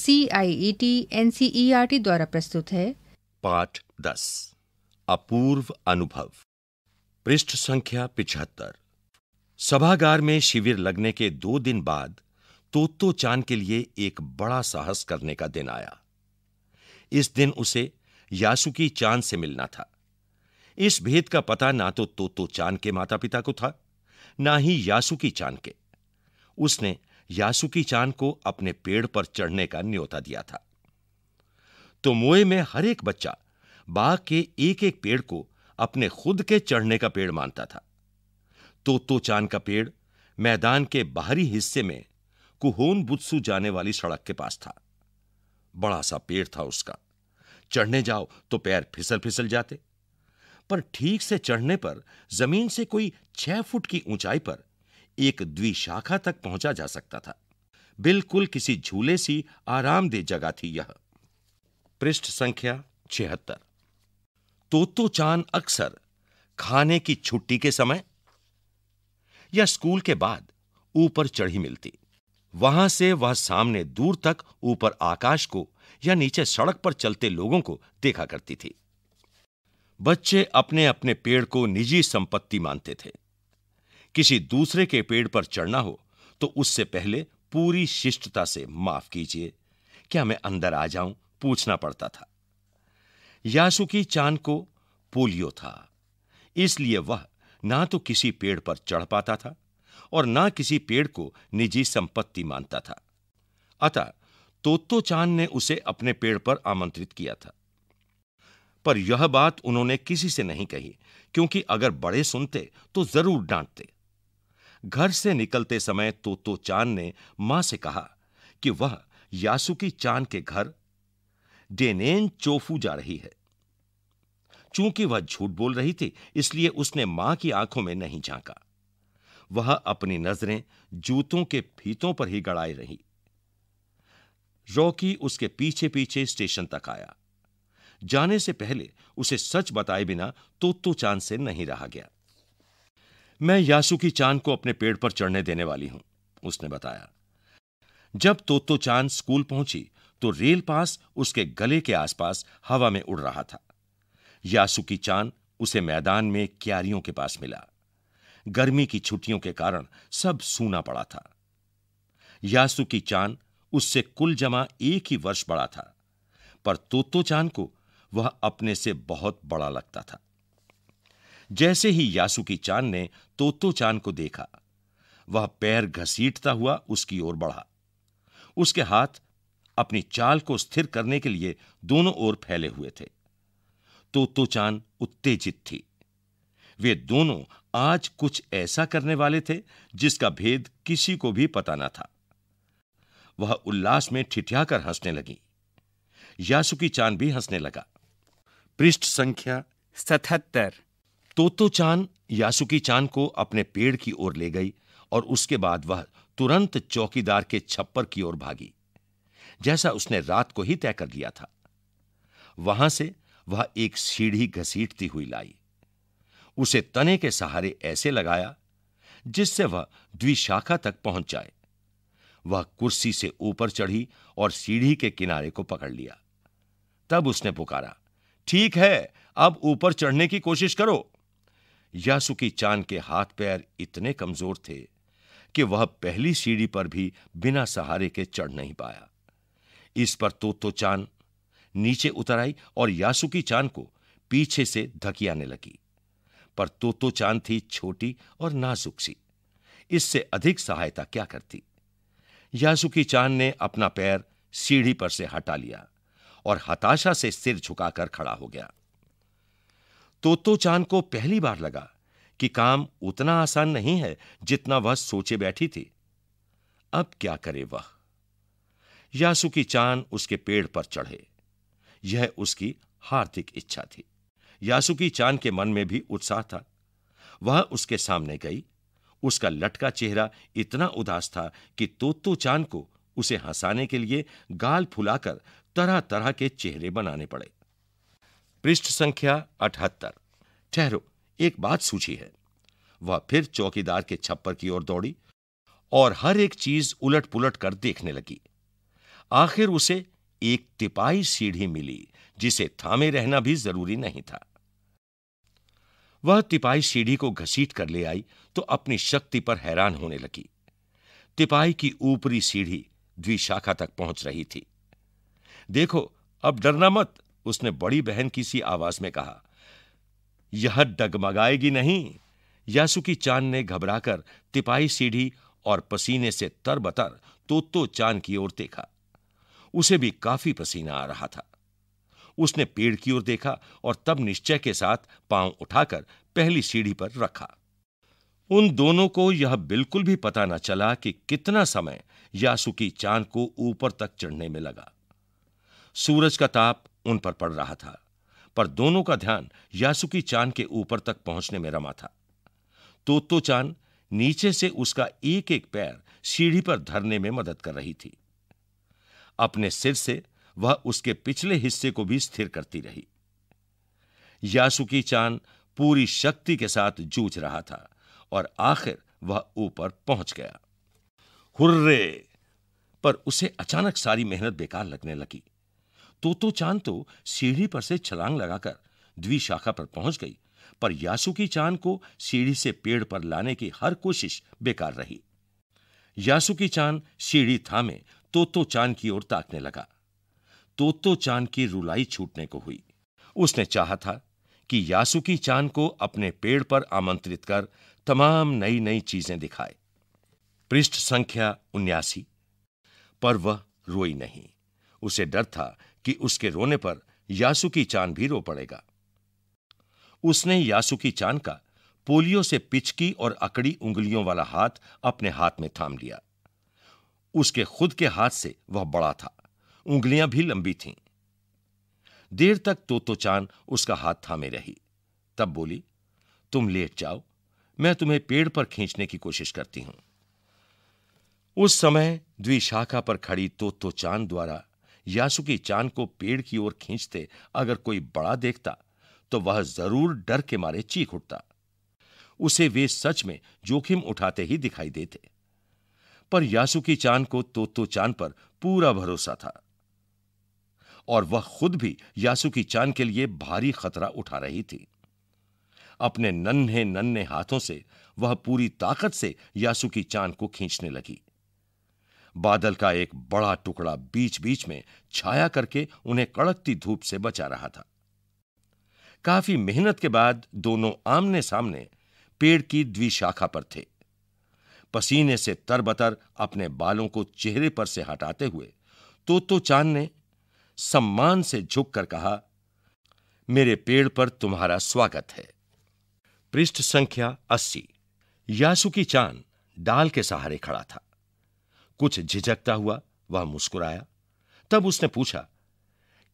C I E T N C E R T द्वारा प्रस्तुत है पाठ दस अपूर्व अनुभव पृष्ठ संख्या पिछहत्तर सभागार में शिविर लगने के दो दिन बाद तोतो चांद के लिए एक बड़ा साहस करने का दिन आया इस दिन उसे यासुकी चांद से मिलना था इस भेद का पता ना तो तोतो चांद के माता पिता को था ना ही यासुकी चांद के उसने यासुकी चान को अपने पेड़ पर चढ़ने का न्योता दिया था तो मोए में हर एक बच्चा बाग के एक एक पेड़ को अपने खुद के चढ़ने का पेड़ मानता था तो, तो चान का पेड़ मैदान के बाहरी हिस्से में कुहोन बुत्सु जाने वाली सड़क के पास था बड़ा सा पेड़ था उसका चढ़ने जाओ तो पैर फिसल फिसल जाते पर ठीक से चढ़ने पर जमीन से कोई छह फुट की ऊंचाई पर एक द्विशाखा तक पहुंचा जा सकता था बिल्कुल किसी झूले सी आरामदेह जगह थी यह पृष्ठ संख्या छिहत्तर तोतो चांद अक्सर खाने की छुट्टी के समय या स्कूल के बाद ऊपर चढ़ी मिलती वहां से वह सामने दूर तक ऊपर आकाश को या नीचे सड़क पर चलते लोगों को देखा करती थी बच्चे अपने अपने पेड़ को निजी संपत्ति मानते थे किसी दूसरे के पेड़ पर चढ़ना हो तो उससे पहले पूरी शिष्टता से माफ कीजिए क्या मैं अंदर आ जाऊं पूछना पड़ता था यासुकी चांद को पोलियो था इसलिए वह ना तो किसी पेड़ पर चढ़ पाता था और ना किसी पेड़ को निजी संपत्ति मानता था अतः तोतो चांद ने उसे अपने पेड़ पर आमंत्रित किया था पर यह बात उन्होंने किसी से नहीं कही क्योंकि अगर बड़े सुनते तो जरूर डांटते घर से निकलते समय तोतो चान ने मां से कहा कि वह यासुकी चान के घर डेनेन चोफू जा रही है चूंकि वह झूठ बोल रही थी इसलिए उसने मां की आंखों में नहीं झांका वह अपनी नजरें जूतों के फीतों पर ही गड़ाई रही रॉकी उसके पीछे पीछे स्टेशन तक आया जाने से पहले उसे सच बताए बिना तो, तो चांद से नहीं रहा गया मैं यासुकी चांद को अपने पेड़ पर चढ़ने देने वाली हूं उसने बताया जब तोतो चांद स्कूल पहुंची तो रेल पास उसके गले के आसपास हवा में उड़ रहा था यासुकी चांद उसे मैदान में क्यारियों के पास मिला गर्मी की छुट्टियों के कारण सब सूना पड़ा था यासुकी चांद उससे कुल जमा एक ही वर्ष बड़ा था पर तोतो चांद को वह अपने से बहुत बड़ा लगता था जैसे ही यासुकी चांद ने तोतो चांद को देखा वह पैर घसीटता हुआ उसकी ओर बढ़ा उसके हाथ अपनी चाल को स्थिर करने के लिए दोनों ओर फैले हुए थे तोतो चांद उत्तेजित थी वे दोनों आज कुछ ऐसा करने वाले थे जिसका भेद किसी को भी पता ना था वह उल्लास में ठिठियाकर हंसने लगी यासुकी चांद भी हंसने लगा पृष्ठ संख्या सतहत्तर तोतो चांद यासुकी चांद को अपने पेड़ की ओर ले गई और उसके बाद वह तुरंत चौकीदार के छप्पर की ओर भागी जैसा उसने रात को ही तय कर लिया था वहां से वह एक सीढ़ी घसीटती हुई लाई उसे तने के सहारे ऐसे लगाया जिससे वह द्विशाखा तक पहुंच जाए वह कुर्सी से ऊपर चढ़ी और सीढ़ी के किनारे को पकड़ लिया तब उसने पुकारा ठीक है अब ऊपर चढ़ने की कोशिश करो यासुकी चांद के हाथ पैर इतने कमजोर थे कि वह पहली सीढ़ी पर भी बिना सहारे के चढ़ नहीं पाया इस पर तो, तो चांद नीचे उतर आई और यासुकी चांद को पीछे से धकियाने लगी पर तो चांद थी छोटी और नाजुक सी इससे अधिक सहायता क्या करती यासुकी चांद ने अपना पैर सीढ़ी पर से हटा लिया और हताशा से सिर झुकाकर खड़ा हो गया तोतो चांद को पहली बार लगा कि काम उतना आसान नहीं है जितना वह सोचे बैठी थी अब क्या करे वह यासुकी चांद उसके पेड़ पर चढ़े यह उसकी हार्दिक इच्छा थी यासुकी चांद के मन में भी उत्साह था वह उसके सामने गई उसका लटका चेहरा इतना उदास था कि तोतो चांद को उसे हंसाने के लिए गाल फुलाकर तरह तरह के चेहरे बनाने पड़े पृष्ठ संख्या अठहत्तर ठहरो एक बात सूची है वह फिर चौकीदार के छप्पर की ओर दौड़ी और हर एक चीज उलट पुलट कर देखने लगी आखिर उसे एक तिपाही सीढ़ी मिली जिसे थामे रहना भी जरूरी नहीं था वह तिपाही सीढ़ी को घसीट कर ले आई तो अपनी शक्ति पर हैरान होने लगी तिपाही की ऊपरी सीढ़ी द्विशाखा तक पहुंच रही थी देखो अब डरना मत उसने बड़ी बहन की सी आवाज में कहा यह डगमगाएगी नहीं यासुकी चांद ने घबराकर तिपाही सीढ़ी और पसीने से तरबतर तो चांद की ओर देखा उसे भी काफी पसीना आ रहा था उसने पेड़ की ओर देखा और तब निश्चय के साथ पांव उठाकर पहली सीढ़ी पर रखा उन दोनों को यह बिल्कुल भी पता न चला कि कितना समय यासुकी चांद को ऊपर तक चढ़ने में लगा सूरज का ताप उन पर पड़ रहा था पर दोनों का ध्यान यासुकी चान के ऊपर तक पहुंचने में रमा था तो, तो चान नीचे से उसका एक एक पैर सीढ़ी पर धरने में मदद कर रही थी अपने सिर से वह उसके पिछले हिस्से को भी स्थिर करती रही यासुकी चान पूरी शक्ति के साथ जूझ रहा था और आखिर वह ऊपर पहुंच गया हुर्रे पर उसे अचानक सारी मेहनत बेकार लगने लगी तोतो चांद तो सीढ़ी पर से छलांग लगाकर द्विशाखा पर पहुंच गई पर यासुकी चांद को सीढ़ी से पेड़ पर लाने की हर कोशिश बेकार रही यासुकी चांद सीढ़ी थामे तोतो चांद की ओर ताकने लगा तोतो चांद की रुलाई छूटने को हुई उसने चाहा था कि यासुकी चांद को अपने पेड़ पर आमंत्रित कर तमाम नई नई चीजें दिखाए पृष्ठ संख्या उन्यासी पर वह रोई नहीं उसे डर था कि उसके रोने पर यासुकी चांद भी रो पड़ेगा उसने यासुकी चांद का पोलियो से पिचकी और अकड़ी उंगलियों वाला हाथ अपने हाथ में थाम लिया उसके खुद के हाथ से वह बड़ा था उंगलियां भी लंबी थीं देर तक तो चांद उसका हाथ थामे रही तब बोली तुम लेट जाओ मैं तुम्हें पेड़ पर खींचने की कोशिश करती हूं उस समय द्विशाखा पर खड़ी तो चांद द्वारा यासुकी चांद को पेड़ की ओर खींचते अगर कोई बड़ा देखता तो वह जरूर डर के मारे चीख उठता उसे वे सच में जोखिम उठाते ही दिखाई देते पर यासुकी चांद को तोतो चांद पर पूरा भरोसा था और वह खुद भी यासुकी चांद के लिए भारी खतरा उठा रही थी अपने नन्हे नन्हे हाथों से वह पूरी ताकत से यासुकी चांद को खींचने लगी बादल का एक बड़ा टुकड़ा बीच बीच में छाया करके उन्हें कड़कती धूप से बचा रहा था काफी मेहनत के बाद दोनों आमने सामने पेड़ की द्विशाखा पर थे पसीने से तरबतर अपने बालों को चेहरे पर से हटाते हुए तो तो चांद ने सम्मान से झुककर कहा मेरे पेड़ पर तुम्हारा स्वागत है पृष्ठ संख्या अस्सी यासुकी चांद डाल के सहारे खड़ा था कुछ झिझकता हुआ वह मुस्कुराया तब उसने पूछा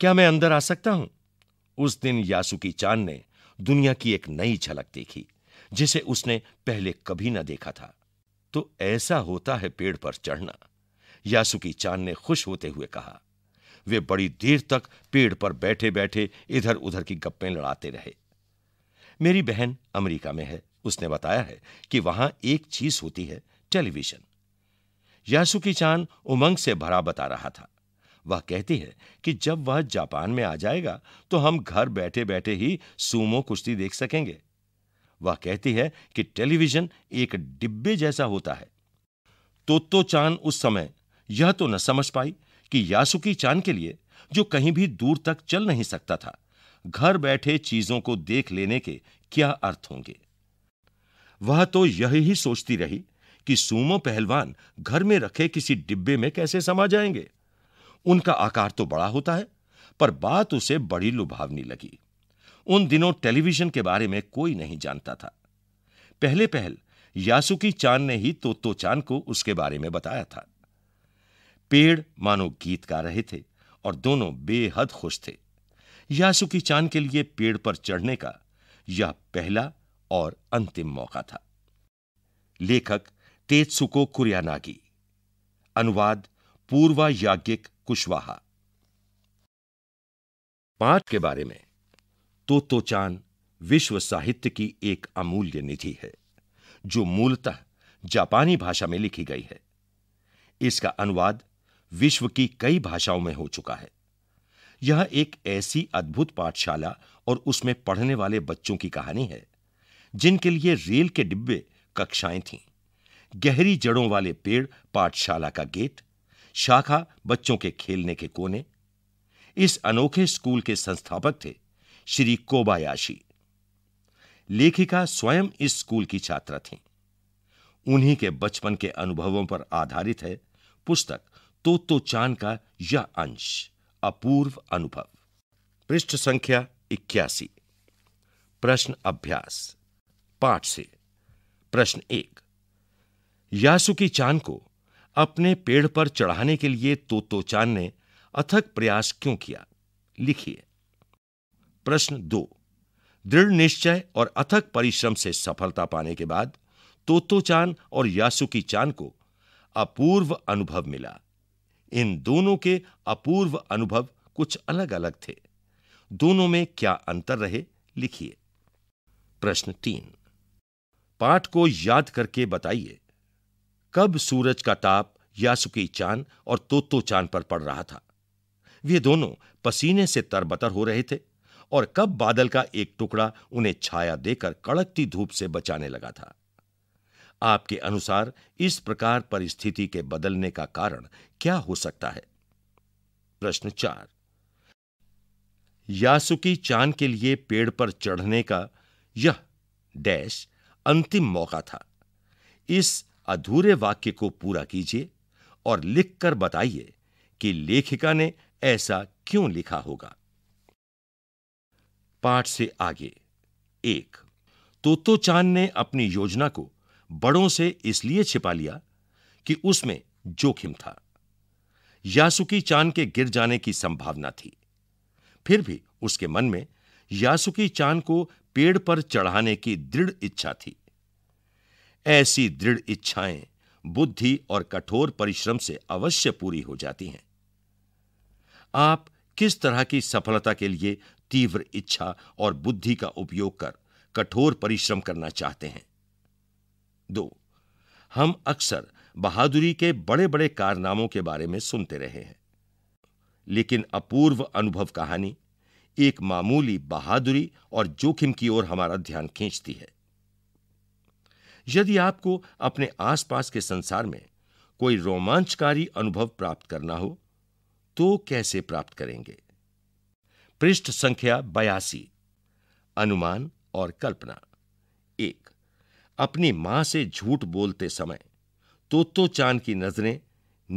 क्या मैं अंदर आ सकता हूं उस दिन यासुकी चांद ने दुनिया की एक नई झलक देखी जिसे उसने पहले कभी न देखा था तो ऐसा होता है पेड़ पर चढ़ना यासुकी चांद ने खुश होते हुए कहा वे बड़ी देर तक पेड़ पर बैठे बैठे इधर उधर की गप्पें लड़ाते रहे मेरी बहन अमेरिका में है उसने बताया है कि वहां एक चीज होती है टेलीविजन यासुकी चान उमंग से भरा बता रहा था वह कहती है कि जब वह जापान में आ जाएगा तो हम घर बैठे बैठे ही सूमो कुश्ती देख सकेंगे वह कहती है कि टेलीविजन एक डिब्बे जैसा होता है तो चान उस समय यह तो न समझ पाई कि यासुकी चान के लिए जो कहीं भी दूर तक चल नहीं सकता था घर बैठे चीजों को देख लेने के क्या अर्थ होंगे वह तो यही ही सोचती रही कि सूमो पहलवान घर में रखे किसी डिब्बे में कैसे समा जाएंगे उनका आकार तो बड़ा होता है पर बात उसे बड़ी लुभावनी लगी उन दिनों टेलीविजन के बारे में कोई नहीं जानता था पहले पहल यासुकी चांद ने ही तोतो चांद को उसके बारे में बताया था पेड़ मानो गीत गा रहे थे और दोनों बेहद खुश थे यासुकी चांद के लिए पेड़ पर चढ़ने का यह पहला और अंतिम मौका था लेखक तेत्सुको कुरियानागी अनुवाद पूर्वा याज्ञिक कुशवाहा पाठ के बारे में तो, तोचान विश्व साहित्य की एक अमूल्य निधि है जो मूलतः जापानी भाषा में लिखी गई है इसका अनुवाद विश्व की कई भाषाओं में हो चुका है यह एक ऐसी अद्भुत पाठशाला और उसमें पढ़ने वाले बच्चों की कहानी है जिनके लिए रेल के डिब्बे कक्षाएं थीं गहरी जड़ों वाले पेड़ पाठशाला का गेट शाखा बच्चों के खेलने के कोने इस अनोखे स्कूल के संस्थापक थे श्री कोबायाशी लेखिका स्वयं इस स्कूल की छात्रा थीं उन्हीं के बचपन के अनुभवों पर आधारित है पुस्तक तो तो चांद का यह अंश अपूर्व अनुभव पृष्ठ संख्या इक्यासी प्रश्न अभ्यास पाठ से प्रश्न एक यासुकी चान को अपने पेड़ पर चढ़ाने के लिए चांद ने अथक प्रयास क्यों किया लिखिए प्रश्न दो दृढ़ निश्चय और अथक परिश्रम से सफलता पाने के बाद तोतोचान और यासुकी चान को अपूर्व अनुभव मिला इन दोनों के अपूर्व अनुभव कुछ अलग अलग थे दोनों में क्या अंतर रहे लिखिए प्रश्न तीन पाठ को याद करके बताइए कब सूरज का ताप यासुकी चांद और तोतो चांद पर पड़ रहा था वे दोनों पसीने से तरबतर हो रहे थे और कब बादल का एक टुकड़ा उन्हें छाया देकर कड़कती धूप से बचाने लगा था आपके अनुसार इस प्रकार परिस्थिति के बदलने का कारण क्या हो सकता है प्रश्न चार यासुकी चांद के लिए पेड़ पर चढ़ने का यह डैश अंतिम मौका था इस अधूरे वाक्य को पूरा कीजिए और लिखकर बताइए कि लेखिका ने ऐसा क्यों लिखा होगा पाठ से आगे एक तोतो चांद ने अपनी योजना को बड़ों से इसलिए छिपा लिया कि उसमें जोखिम था यासुकी चांद के गिर जाने की संभावना थी फिर भी उसके मन में यासुकी चांद को पेड़ पर चढ़ाने की दृढ़ इच्छा थी ऐसी दृढ़ इच्छाएं बुद्धि और कठोर परिश्रम से अवश्य पूरी हो जाती हैं आप किस तरह की सफलता के लिए तीव्र इच्छा और बुद्धि का उपयोग कर कठोर परिश्रम करना चाहते हैं दो हम अक्सर बहादुरी के बड़े बड़े कारनामों के बारे में सुनते रहे हैं लेकिन अपूर्व अनुभव कहानी एक मामूली बहादुरी और जोखिम की ओर हमारा ध्यान खींचती है यदि आपको अपने आसपास के संसार में कोई रोमांचकारी अनुभव प्राप्त करना हो तो कैसे प्राप्त करेंगे पृष्ठ संख्या बयासी अनुमान और कल्पना एक अपनी मां से झूठ बोलते समय तो, तो चांद की नजरें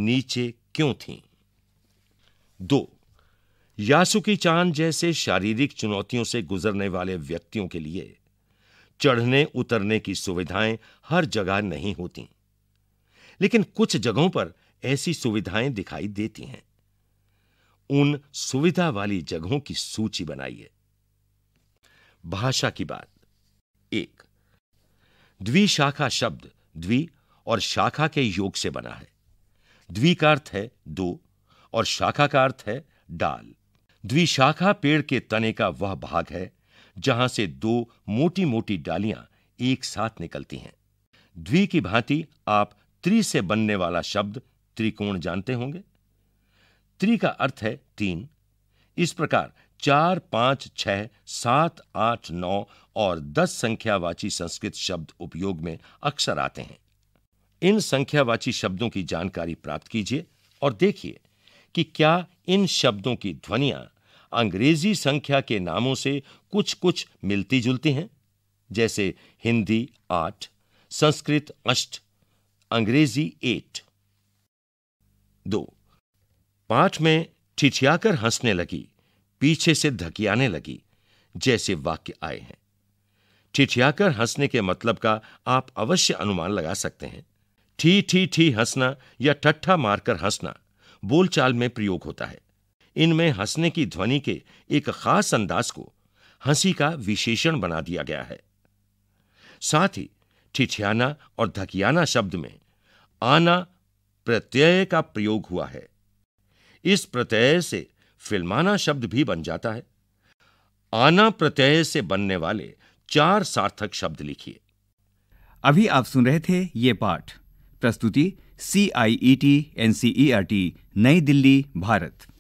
नीचे क्यों थीं? दो यासुकी चांद जैसे शारीरिक चुनौतियों से गुजरने वाले व्यक्तियों के लिए चढ़ने उतरने की सुविधाएं हर जगह नहीं होती लेकिन कुछ जगहों पर ऐसी सुविधाएं दिखाई देती हैं उन सुविधा वाली जगहों की सूची बनाइए भाषा की बात एक द्विशाखा शब्द द्वि और शाखा के योग से बना है द्वि का अर्थ है दो और शाखा का अर्थ है डाल द्विशाखा पेड़ के तने का वह भाग है जहां से दो मोटी मोटी डालियां एक साथ निकलती हैं द्वि की भांति आप त्रि से बनने वाला शब्द त्रिकोण जानते होंगे त्रि का अर्थ है तीन इस प्रकार चार पांच छह सात आठ नौ और दस संख्यावाची संस्कृत शब्द उपयोग में अक्सर आते हैं इन संख्यावाची शब्दों की जानकारी प्राप्त कीजिए और देखिए कि क्या इन शब्दों की ध्वनियां अंग्रेजी संख्या के नामों से कुछ कुछ मिलती जुलती हैं जैसे हिंदी आठ संस्कृत अष्ट अंग्रेजी एट दो पाठ में ठिठियाकर हंसने लगी पीछे से धकियाने लगी जैसे वाक्य आए हैं ठिठियाकर हंसने के मतलब का आप अवश्य अनुमान लगा सकते हैं ठी ठी ठी हंसना या ठट्ठा मारकर हंसना बोलचाल में प्रयोग होता है इनमें हंसने की ध्वनि के एक खास अंदाज को हंसी का विशेषण बना दिया गया है साथ ही ठिठियाना और धकियाना शब्द में आना प्रत्यय का प्रयोग हुआ है इस प्रत्यय से फिल्माना शब्द भी बन जाता है आना प्रत्यय से बनने वाले चार सार्थक शब्द लिखिए अभी आप सुन रहे थे ये पाठ प्रस्तुति C I E T N C E R T New Delhi Bharat